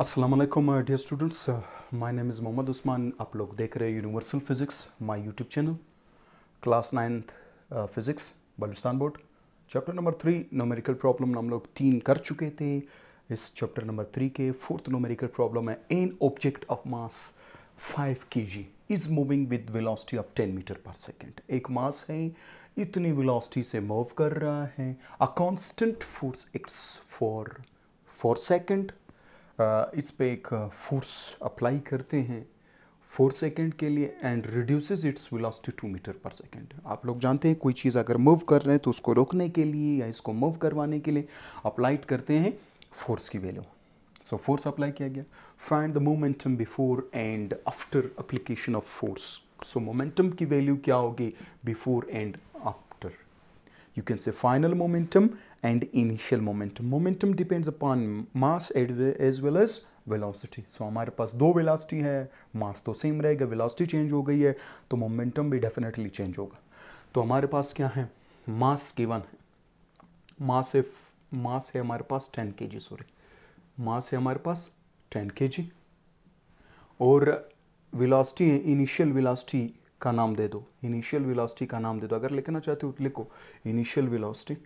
Aslam dear students my name is Mohammad Usman आप लोग देख रहे हैं universal physics my YouTube channel class ninth physics Balochistan board chapter number three numerical problem हम लोग तीन कर चुके थे इस चैप्टर नंबर थ्री के फोर्थ नोमेरिकल प्रॉब्लम है an object of mass five K G is moving with velocity of ten metre per second एक मास है इतनी वेलोसिटी से मूव कर रहा है a constant force acts for four second इस पे एक फोर्स अप्लाई करते हैं फोर सेकेंड के लिए and reduces its velocity two metre per second आप लोग जानते हैं कोई चीज़ अगर मूव कर रहे हैं तो उसको रोकने के लिए या इसको मूव करवाने के लिए अप्लाइड करते हैं फोर्स की वैल्यू सो फोर्स अप्लाई किया गया find the momentum before and after application of force so momentum की वैल्यू क्या होगी before and after you can say final momentum and initial momentum momentum depends upon mass as well as velocity. So so, हमारे पास दो velocity है मास तो same रहेगा velocity change हो गई है तो मोमेंटम भी डेफिनेटली चेंज होगा तो हमारे पास क्या है मास वन है मास है मास है हमारे पास टेन के जी सॉरी मास है हमारे पास टेन के जी और विलासिटी है इनिशियल विलासिटी का नाम दे दो इनिशियल विलासिटी का नाम दे दो अगर लिखना चाहते हो तो लिखो initial velocity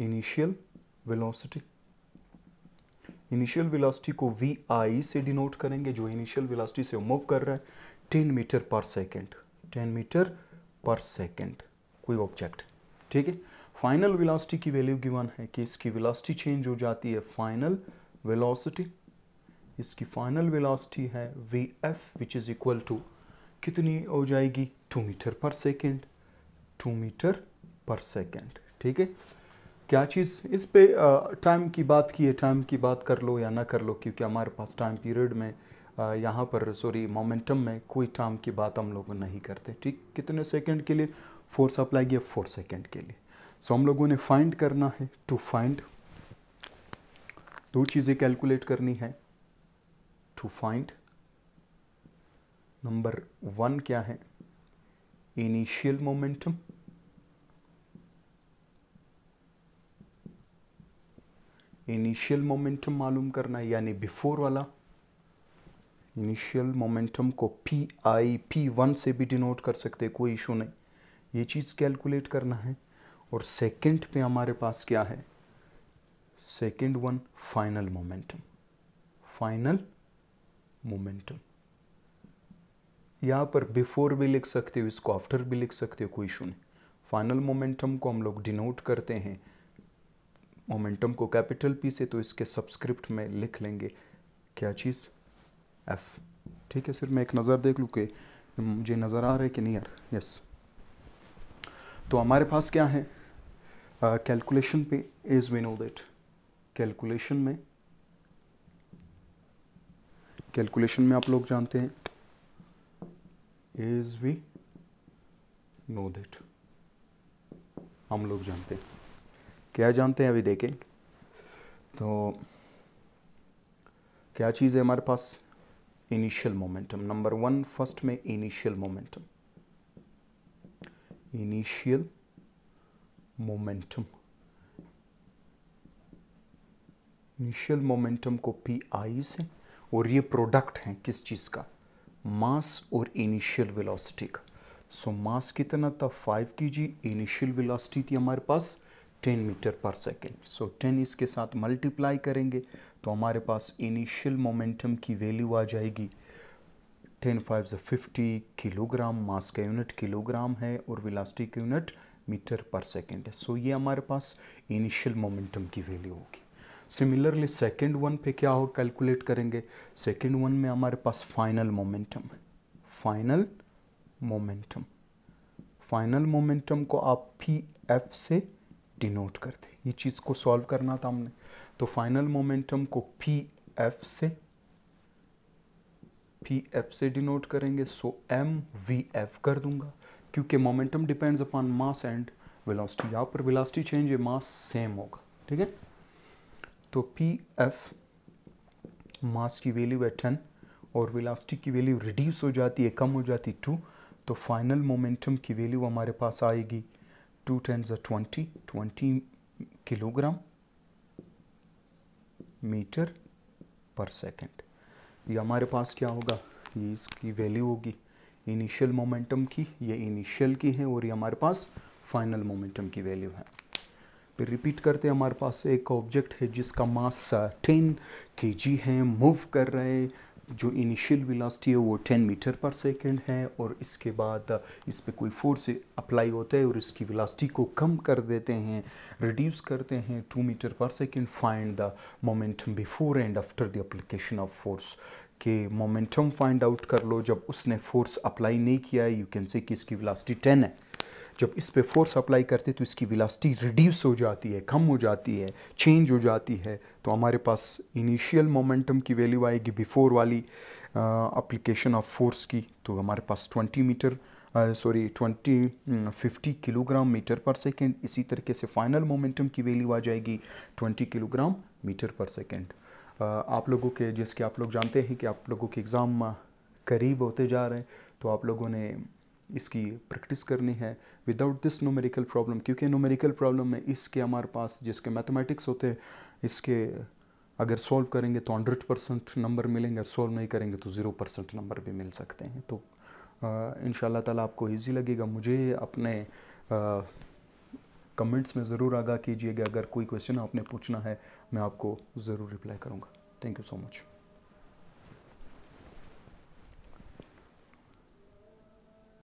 initial velocity initial velocity को वी आई से डिनोट करेंगे जो इनिशियल वेलोसिटी से मूव कर रहा है ten metre per second ten metre per second कोई ऑब्जेक्ट ठीक है फाइनल वेलोसिटी की वैल्यू गिवन है कि इसकी वेलोसिटी चेंज हो जाती है फाइनल वेलोसिटी इसकी फाइनल वेलोसिटी है V F which is equal to कितनी हो जाएगी two metre per second two metre per second ठीक है क्या चीज़ इस पे टाइम की बात की है टाइम की बात कर लो या ना कर लो क्योंकि हमारे पास टाइम पीरियड में यहाँ पर सॉरी मोमेंटम में कोई टाइम की बात हम लोग नहीं करते ठीक कितने सेकंड के लिए फोर्स अप्लाई किया फोर सेकंड के लिए सो हम लोगों ने फाइंड करना है टू फाइंड दो चीज़ें कैलकुलेट करनी है टू फाइंड नंबर वन क्या है इनिशियल मोमेंटम इनिशियल मोमेंटम मालूम करना है यानी बिफोर वाला इनिशियल मोमेंटम को पी आई पी वन से भी डिनोट कर सकते हैं कोई इशू नहीं ये चीज़ कैलकुलेट करना है और सेकंड पे हमारे पास क्या है second one final momentum final momentum यहाँ पर बिफोर भी लिख सकते हो इसको आफ्टर भी लिख सकते हो कोई इशू नहीं फाइनल मोमेंटम को हम लोग डिनोट करते हैं मोमेंटम को कैपिटल पी से तो इसके सब्सक्रिप्ट में लिख लेंगे क्या चीज़ एफ ठीक है सिर्फ मैं एक नज़र देख लूँ कि मुझे नज़र आ रहा है कि नहीं यार यस तो हमारे पास क्या है कैलकुलेशन पे is we know that calculation में कैलकुलेशन में आप लोग जानते हैं इज़ वी नो दैट हम लोग जानते हैं क्या जानते हैं अभी देखें तो क्या चीज़ है हमारे पास initial momentum number one first में initial momentum initial momentum initial momentum को पी आई से और ये प्रोडक्ट है किस चीज़ का मास और इनिशियल वेलोसिटी का सो मास कितना था फाइव के जी इनिशियल वेलोसिटी थी हमारे पास 10 मीटर पर सेकेंड सो 10 इसके साथ मल्टीप्लाई करेंगे तो हमारे पास इनिशियल मोमेंटम की वैल्यू आ जाएगी 10 फाइव ज़ फिफ्टी किलोग्राम मास का यूनिट किलोग्राम है और विलास्टिक का यूनिट मीटर पर सेकेंड है सो so, ये हमारे पास इनिशियल मोमेंटम की वैल्यू होगी सिमिलरली सेकेंड वन पे क्या हो कैलकुलेट करेंगे सेकेंड वन में हमारे पास फाइनल मोमेंटम है फाइनल मोमेंटम फाइनल मोमेंटम को आप पी एफ से डिनोट करते ये चीज़ को सॉल्व करना था हमने तो फाइनल मोमेंटम को पी एफ से पी एफ से डिनोट करेंगे सो एम वी एफ कर दूंगा क्योंकि momentum depends upon mass and velocity यहाँ पर वेलोसिटी चेंज है मास सेम होगा ठीक है तो पी एफ मास की वैल्यू है टेन और वेलोसिटी की वैल्यू रिड्यूस हो जाती है कम हो जाती है टू तो फाइनल मोमेंटम की वैल्यू हमारे पास आएगी 2 tens are 20, 20 kilogram meter per second. ये हमारे पास क्या होगा ये इसकी वैल्यू होगी इनिशियल मोमेंटम की ये इनिशियल की है और ये हमारे पास फाइनल मोमेंटम की वैल्यू है फिर रिपीट करते हैं हमारे पास एक ऑब्जेक्ट है जिसका मास 10 के है मूव कर रहे हैं जो इनिशियल विलासिटी है वो 10 मीटर पर सेकेंड है और इसके बाद इस पर कोई फोर्स अप्लाई होता है और इसकी विलासिटी को कम कर देते हैं रिड्यूस करते हैं 2 metre per second find the momentum before and after the application of force के मोमेंटम फाइंड आउट कर लो जब उसने फोर्स अप्लाई नहीं किया है यू कैन से कि इसकी विलासिटी टेन है जब इस पे फोर्स अप्लाई करते तो इसकी विलासिटी रिड्यूस हो जाती है कम हो जाती है चेंज हो जाती है तो हमारे पास इनिशियल मोमेंटम की वैल्यू आएगी बिफोर वाली अप्लीकेशन ऑफ फोर्स की तो हमारे पास 20 metre sorry twenty fifty kilogram metre per second इसी तरीके से फाइनल मोमेंटम की वैल्यू आ जाएगी twenty kilogram metre per second आप लोगों के जिसके आप लोग जानते हैं कि आप लोगों के एग्ज़ाम करीब होते जा रहे हैं तो आप लोगों ने इसकी प्रैक्टिस करनी है विदाउट दिस नोमेरिकल प्रॉब्लम क्योंकि नोमेरिकल प्रॉब्लम में इसके हमारे पास जिसके मैथमेटिक्स होते हैं इसके अगर सॉल्व करेंगे तो हंड्रेड परसेंट नंबर मिलेंगे सॉल्व नहीं करेंगे तो ज़ीरो परसेंट नंबर भी मिल सकते हैं तो इन ताला आपको ईजी लगेगा मुझे अपने कमेंट्स में ज़रूर आगाह कीजिएगा अगर कोई क्वेश्चन आपने पूछना है मैं आपको ज़रूर रिप्लाई करूँगा थैंक यू सो मच